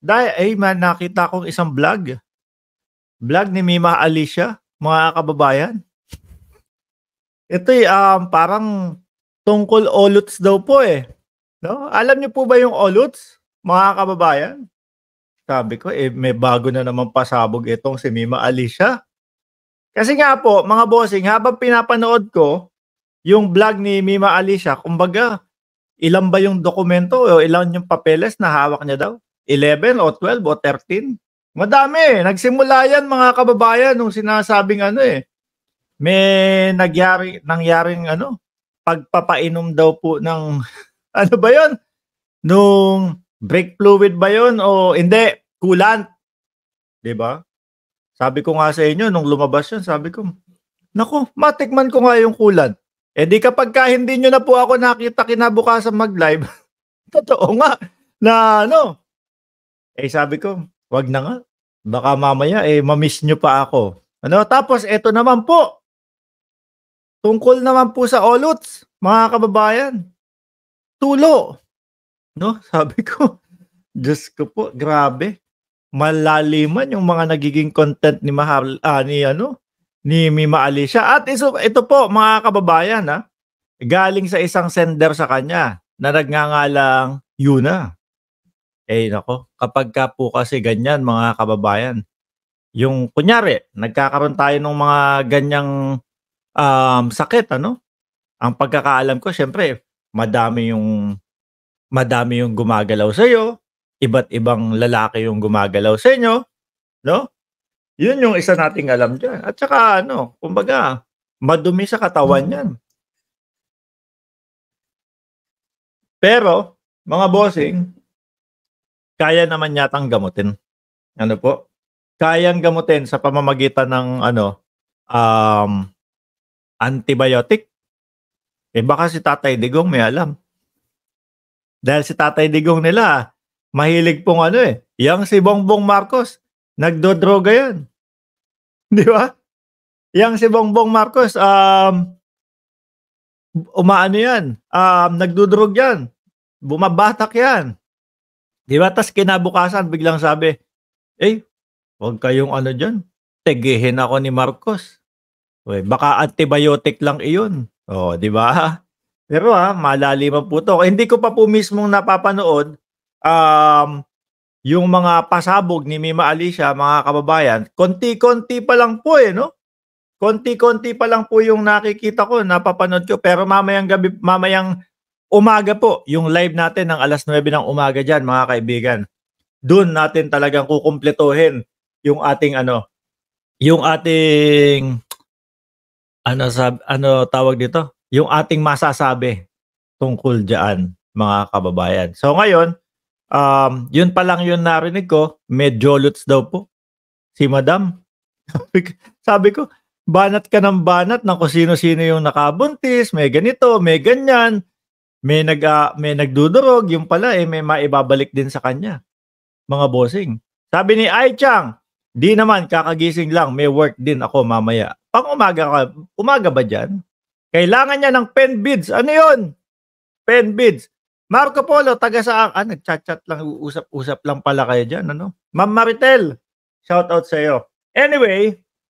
Dahil, ay eh, man, nakita kong isang vlog. Vlog ni Mima Alicia, mga kababayan. Ito eh, um, parang tungkol oluts daw po eh. No? Alam niyo po ba yung oluts, mga kababayan? Sabi ko, eh, may bago na naman pasabog itong si Mima Alicia. Kasi nga po, mga bossing, habang pinapanood ko yung vlog ni Mima Alicia, kumbaga, ilan ba yung dokumento o ilan yung papeles na hawak niya daw? 11 o 12 o 13. Madami. Eh. Nagsimula yan mga kababayan nung sinasabing ano eh. May nagyari, nangyaring ano, pagpapainom daw po ng ano ba yon Nung brake fluid ba yon o hindi, coolant. 'Di ba? Sabi ko nga sa inyo nung lumabas yun, sabi ko, "Nako, matikman ko nga yung coolant." Eh di kapag ka hindi nyo na po ako nakita kinabukasan mag-live, totoo nga na ano, eh sabi ko, wag na nga. Baka mamaya eh mamiss nyo pa ako. Ano? Tapos eto naman po. Tungkol naman po sa Olots, mga kababayan. Tulo. No? Sabi ko, Diyos ko po, grabe. Malaliman yung mga nagiging content ni Mahal, ah, ni ano, ni Mima Alicia. At iso, ito po, mga kababayan, ha? galing sa isang sender sa kanya na nagngangalang Yuna. Eh nako, kapag ka po kasi ganyan mga kababayan, yung kunyari, nagkakaroon tayo ng mga ganyang um, sakit, ano? Ang pagkakaalam ko, syempre, madami yung madami yung gumagalaw sa iyo, iba't ibang lalaki yung gumagalaw sa inyo, no? Yun yung isa nating alam diyan. At saka ano, kumbaga, madumi sa katawan hmm. 'yan. Pero mga bossing, kaya naman yatang gamutin. Ano po? Kayang gamutin sa pamamagitan ng ano um, antibiotic. Eh baka si Tatay Digong may alam. Dahil si Tatay Digong nila, mahilig pong ano eh. Yang si Bongbong Marcos, nagdodroga yan. Di ba? Yang si Bongbong Marcos, um, umaano yan, um, nagdodrog yan, bumabatak yan. Di ba? Tapos kinabukasan, biglang sabi, eh, huwag kayong ano dyan. Tegihin ako ni Marcos. Uy, baka antibiotic lang iyon. oh, di ba? Pero ha, ah, malalim po to. Hindi ko pa po mismong napapanood um, yung mga pasabog ni Mima Alicia, mga kababayan. Konti-konti pa lang po eh, no? Konti-konti pa lang po yung nakikita ko, napapanood ko. Pero mamayang gabi, mamayang umaga po, yung live natin ng alas 9 ng umaga dyan, mga kaibigan. Doon natin talagang kukumpletuhin yung ating ano, yung ating ano sab ano tawag dito, yung ating masasabi tungkol diyan, mga kababayan. So ngayon, um, yun pa lang yun narinig ko, medyo lutz daw po si Madam. Sabi ko, banat ka ng banat ng kung sino-sino yung nakabuntis, may ganito, may ganyan may nag uh, may nagdudurog, yung pala eh may maibabalik din sa kanya. Mga bossing. Sabi ni Ai Chang, di naman kakagising lang, may work din ako mamaya. Pang umaga ka, umaga ba diyan? Kailangan niya ng pen bids. Ano 'yon? Pen bids. Marco Polo, taga sa ah, nagchat-chat lang, usap-usap lang pala kayo diyan, ano? Ma'am Maritel, shout out sa iyo. Anyway,